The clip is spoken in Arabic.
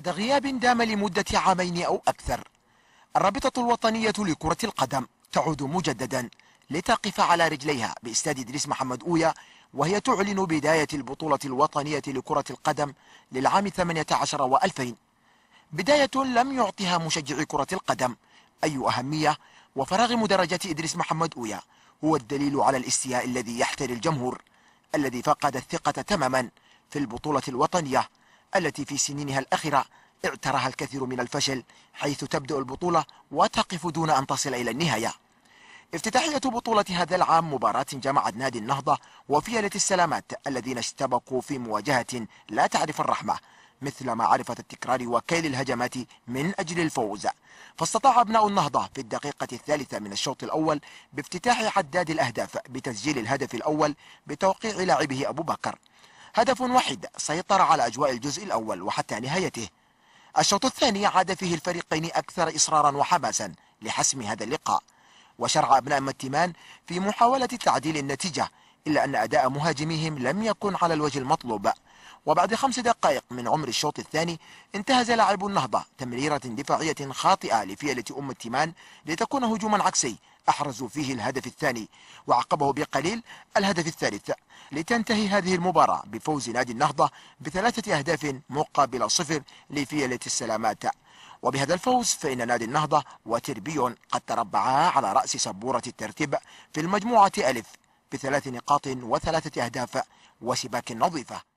بعد غياب دام لمدة عامين أو أكثر الرابطة الوطنية لكرة القدم تعود مجددا لتقف على رجليها باستاد إدريس محمد أويا وهي تعلن بداية البطولة الوطنية لكرة القدم للعام 18 و2000 بداية لم يعطها مشجعي كرة القدم أي أهمية وفراغ مدرجة إدريس محمد أويا هو الدليل على الاستياء الذي يحتري الجمهور الذي فقد الثقة تماما في البطولة الوطنية التي في سنينها الأخرة اعترها الكثير من الفشل حيث تبدأ البطولة وتقف دون أن تصل إلى النهاية افتتاحية بطولة هذا العام مباراة جمعت نادي النهضة وفيلة السلامات الذين اشتبكوا في مواجهة لا تعرف الرحمة مثل ما عرفت التكرار وكيل الهجمات من أجل الفوز فاستطاع أبناء النهضة في الدقيقة الثالثة من الشوط الأول بافتتاح عداد الأهداف بتسجيل الهدف الأول بتوقيع لاعبه أبو بكر هدف واحد سيطر على أجواء الجزء الأول وحتى نهايته الشوط الثاني عاد فيه الفريقين أكثر إصرارا وحماسا لحسم هذا اللقاء وشرع أبناء متيمان في محاولة تعديل النتيجة إلا أن أداء مهاجميهم لم يكن على الوجه المطلوب وبعد خمس دقائق من عمر الشوط الثاني انتهز لاعب النهضة تمريرة دفاعية خاطئة لفيلة أم التيمان لتكون هجوما عكسي أحرزوا فيه الهدف الثاني وعقبه بقليل الهدف الثالث لتنتهي هذه المباراة بفوز نادي النهضة بثلاثة أهداف مقابل صفر لفيلة السلامات وبهذا الفوز فإن نادي النهضة وتربي قد تربعا على رأس سبورة الترتيب في المجموعة ألف بثلاث نقاط وثلاثة أهداف وسباك نظيفة